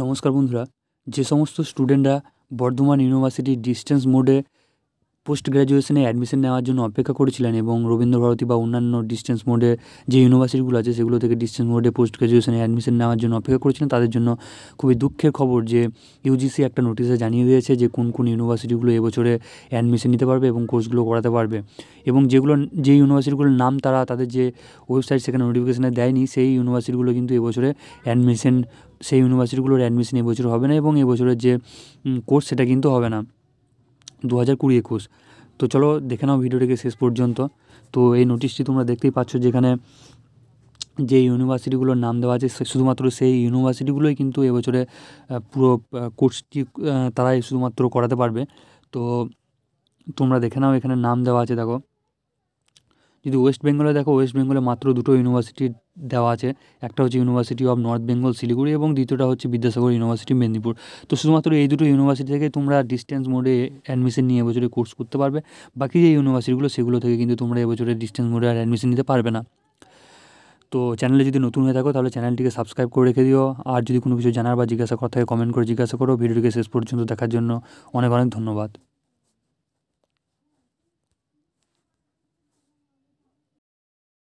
নমস্কার বন্ধুরা যে সমস্ত স্টুডেন্টরা বর্ধমান ইউনিভার্সিটি ডিস্টেন্স মোডে পোস্ট গ্র্যাজুয়েশনে অ্যাডমিশন নেওয়ার জন্য অপেক্ষা করেছিলেন এবং রবীন্দ্রভারতী বা অন্যান্য ডিস্টেন্স মোডে যে ইউনিভার্সিটিগুলো আছে সেগুলো থেকে ডিস্টেন্স মোডে পোস্ট গ্র্যাজুয়েশনে অ্যাডমিশন নেওয়ার জন্য অপেক্ষা করেছিলেন তাদের জন্য খুবই দুঃখের খবর যে ইউজিসি একটা নোটিশে জানিয়ে দিয়েছে যে কোন কোন ইউনিভার্সিটিগুলো এবছরে অ্যাডমিশন নিতে পারবে এবং কোর্সগুলো করাতে পারবে এবং যেগুলো যে ইউনিভার্সিটিগুলোর নাম তারা তাদের যে ওয়েবসাইট সেখানে নোটিফিকেশানে দেয়নি সেই ইউনিভার্সিটিগুলো কিন্তু এবছরে অ্যাডমিশন সেই ইউনিভার্সিটিগুলোর অ্যাডমিশন এবছর হবে না এবং এবছরের যে কোর্স সেটা কিন্তু হবে না দু হাজার কুড়ি একুশ তো চলো দেখে নাও ভিডিওটিকে শেষ পর্যন্ত তো এই নোটিশটি তোমরা দেখতেই পাচ্ছ যেখানে যে ইউনিভার্সিটিগুলোর নাম দেওয়া আছে শুধুমাত্র সেই ইউনিভার্সিটিগুলোই কিন্তু এবছরে পুরো কোর্সটি তারাই শুধুমাত্র করাতে পারবে তো তোমরা দেখে নাও এখানে নাম দেওয়া আছে দেখো যদি ওয়েস্ট বেঙ্গলে দেখো ওয়েস্ট বেঙ্গলে মাত্র দুটো ইউনিভার্সিটির দেওয়া আছে একটা হচ্ছে university of North Bengal Siliguri এবং দ্বিতীয়টা হচ্ছে বিদ্যাসাগর ইউনিভার্সিটি মেদিনীপুর তো শুধুমাত্র এই দুটো ইউনিভার্সিটি থেকে তোমরা ডিস্টেন্স মোডে অ্যাডমিশন নিয়ে এবছরে কোর্স করতে পারবে বাকি যে ইউনিভার্সিটিগুলো সেগুলো থেকে কিন্তু তোমরা এবছরে ডিস্টেন্স মোডে আর অ্যাডমিশন নিতে পারবে না তো চ্যানেলে যদি নতুন হয়ে থাকো তাহলে চ্যানেলটিকে সাবস্ক্রাইব করে রেখে দিও আর যদি কোনো কিছু জানার বা জিজ্ঞাসা করা থাকে কমেন্ট করে জিজ্ঞাসা করো ভিডিওটিকে শেষ পর্যন্ত দেখার জন্য অনেক অনেক ধন্যবাদ